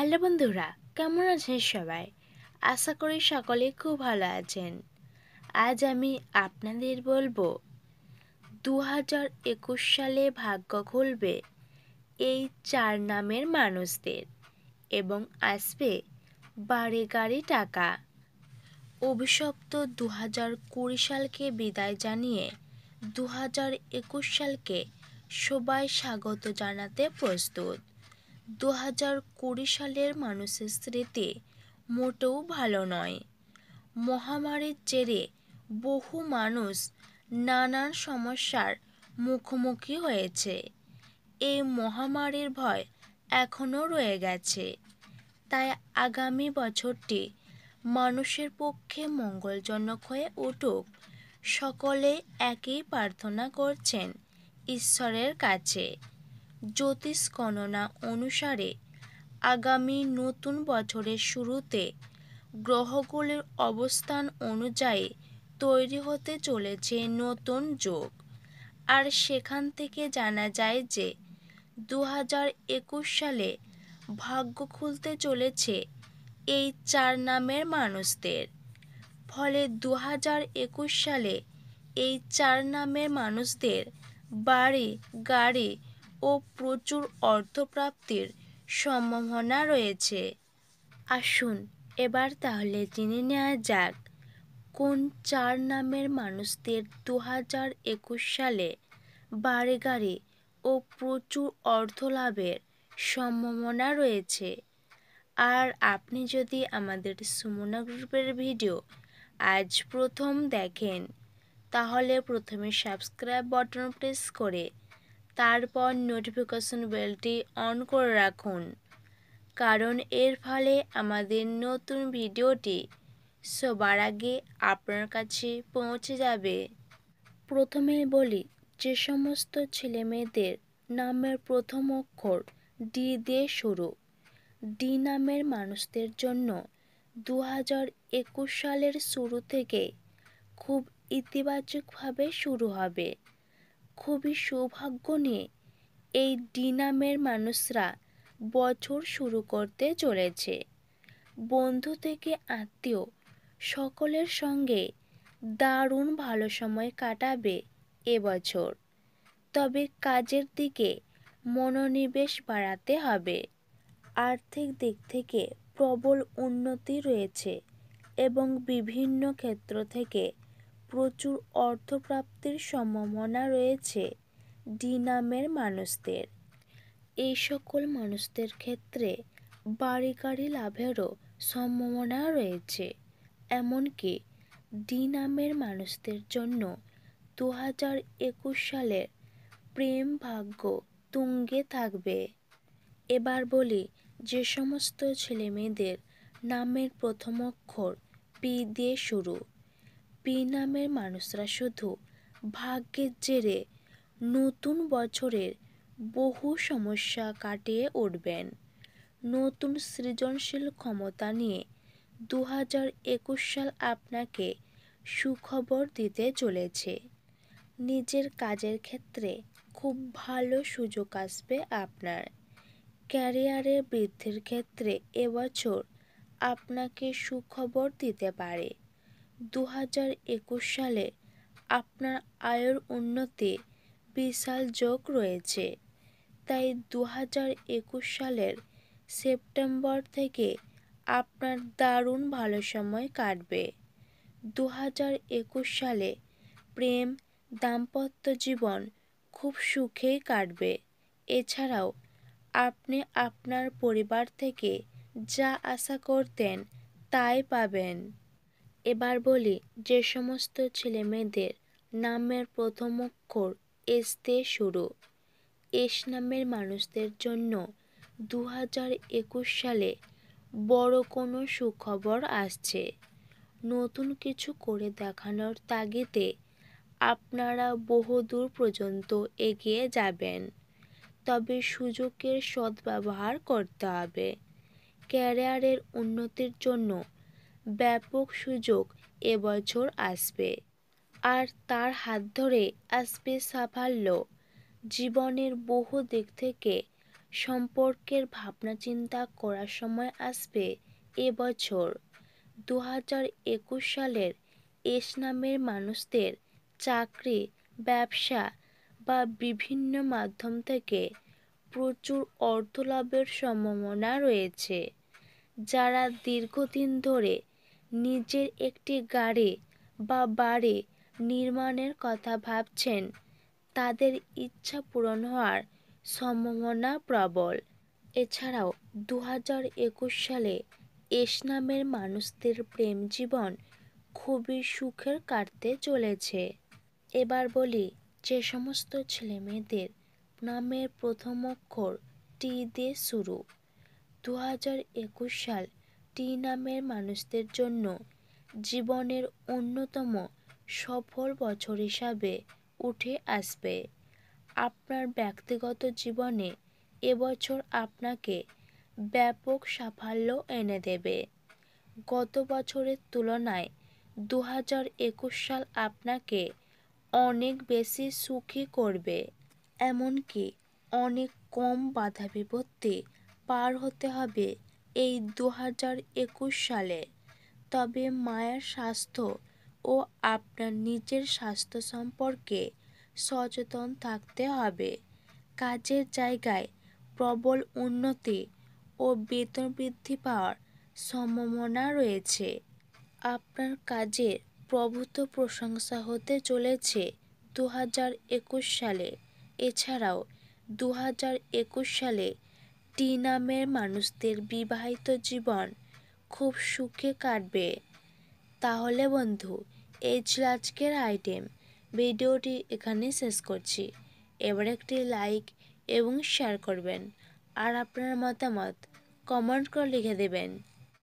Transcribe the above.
hello বন্ধুরা কেমন আছেন সবাই আশা করি সকলে খুব ভালো আছেন আজ আমি আপনাদের বলবো দু হাজার একুশ সালে ভাগ্য খুলবে এই চার নামের মানুষদের এবং আসবে বাড়ি গাড়ি টাকা অভিশপ্ত দু হাজার কুড়ি সালকে বিদায় জানিয়ে দু হাজার একুশ সালকে সবাই স্বাগত জানাতে প্রস্তুত দু হাজার কুড়ি সালের মানুষের স্মৃতি মোটেও ভালো নয় মহামারীর জেরে বহু মানুষ নানান সমস্যার মুখোমুখি হয়েছে এই মহামারীর ভয় এখনও রয়ে গেছে তাই আগামী বছরটি মানুষের পক্ষে মঙ্গলজনক হয়ে উঠুক সকলে একই প্রার্থনা করছেন ঈশ্বরের কাছে জ্যোতিষগণনা অনুসারে আগামী নতুন বছরের শুরুতে গ্রহগুলির অবস্থান অনুযায়ী তৈরি হতে চলেছে নতুন যোগ আর সেখান থেকে জানা যায় যে দু সালে ভাগ্য খুলতে চলেছে এই চার নামের মানুষদের ফলে দু সালে এই চার নামের মানুষদের বাড়ি গাড়ি ও প্রচুর অর্থপ্রাপ্তির সম্ভাবনা রয়েছে আসুন এবার তাহলে জেনে নেওয়া যাক কোন চার নামের মানুষদের দু হাজার একুশ সালে বাড়ে গাড়ি ও প্রচুর অর্থ লাভের সম্ভাবনা রয়েছে আর আপনি যদি আমাদের সুমনা গ্রুপের ভিডিও আজ প্রথম দেখেন তাহলে প্রথমে সাবস্ক্রাইব বাটন প্রেস করে তারপর নোটিফিকেশন বেলটি অন করে রাখুন কারণ এর ফলে আমাদের নতুন ভিডিওটি সবার আগে আপনার কাছে পৌঁছে যাবে প্রথমে বলি যে সমস্ত ছেলেমেয়েদের নামের প্রথম অক্ষর ডি দিয়ে শুরু ডি নামের মানুষদের জন্য দু সালের শুরু থেকে খুব ইতিবাচকভাবে শুরু হবে খুবই সৌভাগ্য নিয়ে এই ডিনামের মানুষরা বছর শুরু করতে চলেছে বন্ধু থেকে আত্মীয় সকলের সঙ্গে দারুণ ভালো সময় কাটাবে এবছর তবে কাজের দিকে মনোনিবেশ বাড়াতে হবে আর্থিক দিক থেকে প্রবল উন্নতি রয়েছে এবং বিভিন্ন ক্ষেত্র থেকে প্রচুর অর্থপ্রাপ্তির সম্ভাবনা রয়েছে ডি নামের মানুষদের এই সকল মানুষদের ক্ষেত্রে বাড়ি গাড়ি লাভেরও সম্ভাবনা রয়েছে এমনকি ডি নামের মানুষদের জন্য দু হাজার একুশ সালের প্রেম ভাগ্য তুঙ্গে থাকবে এবার বলি যে সমস্ত ছেলেমেয়েদের নামের প্রথম অক্ষর পি দিয়ে শুরু বেনামের মানুষরা শুধু ভাগ্যের জেরে নতুন বছরের বহু সমস্যা কাটিয়ে উঠবেন নতুন সৃজনশীল ক্ষমতা নিয়ে দু হাজার একুশ সাল আপনাকে সুখবর দিতে চলেছে নিজের কাজের ক্ষেত্রে খুব ভালো সুযোগ আসবে আপনার ক্যারিয়ারে বৃদ্ধির ক্ষেত্রে এবছর আপনাকে সুখবর দিতে পারে দু হাজার একুশ সালে আপনার আয়ের উন্নতি বিশাল যোগ রয়েছে তাই দু হাজার একুশ সালের সেপ্টেম্বর থেকে আপনার দারুণ ভালো সময় কাটবে দু হাজার একুশ সালে প্রেম দাম্পত্য জীবন খুব সুখেই কাটবে এছাড়াও আপনি আপনার পরিবার থেকে যা আশা করতেন তাই পাবেন এবার বলি যে সমস্ত ছেলেমেয়েদের নামের প্রথম অক্ষর এস দিয়ে শুরু এস নামের মানুষদের জন্য দু হাজার একুশ সালে বড় কোনো সুখবর আসছে নতুন কিছু করে দেখানোর তাগিদে আপনারা বহুদূর পর্যন্ত এগিয়ে যাবেন তবে সুযোগের সদ্ব্যবহার করতে হবে ক্যারিয়ারের উন্নতির জন্য ব্যাপক সুযোগ এবছর আসবে আর তার হাত ধরে আসবে সাফল্য জীবনের বহু দিক থেকে সম্পর্কের ভাবনা চিন্তা করার সময় আসবে এবছর দু হাজার একুশ সালের এস নামের মানুষদের চাকরি ব্যবসা বা বিভিন্ন মাধ্যম থেকে প্রচুর অর্থ লাভের সম্ভাবনা রয়েছে যারা দীর্ঘদিন ধরে নিজের একটি গাড়ি বা বাড়ি নির্মাণের কথা ভাবছেন তাদের ইচ্ছা পূরণ হওয়ার সম্ভাবনা প্রবল এছাড়াও দু সালে এস নামের মানুষদের প্রেম জীবন খুবই সুখের কাটতে চলেছে এবার বলি যে সমস্ত ছেলে মেয়েদের নামের প্রথম অক্ষর টি দিয়ে শুরু দু সাল টি নামের মানুষদের জন্য জীবনের অন্যতম সফল বছর হিসাবে উঠে আসবে আপনার ব্যক্তিগত জীবনে এবছর আপনাকে ব্যাপক সাফল্য এনে দেবে গত বছরের তুলনায় দু একুশ সাল আপনাকে অনেক বেশি সুখী করবে এমনকি অনেক কম বাধা বিপত্তি পার হতে হবে এই দু সালে তবে মায়ের স্বাস্থ্য ও আপনার নিজের স্বাস্থ্য সম্পর্কে সচেতন থাকতে হবে কাজের জায়গায় প্রবল উন্নতি ও বেতন বৃদ্ধি পাওয়ার সম্ভাবনা রয়েছে আপনার কাজের প্রভূত প্রশংসা হতে চলেছে দু সালে এছাড়াও দু সালে টি নামের মানুষদের বিবাহিত জীবন খুব সুখে কাটবে তাহলে বন্ধু এই ছিল আজকের আইটেম ভিডিওটি এখানে শেষ করছি এবার একটি লাইক এবং শেয়ার করবেন আর আপনার মতামত কমেন্ট করে লিখে দেবেন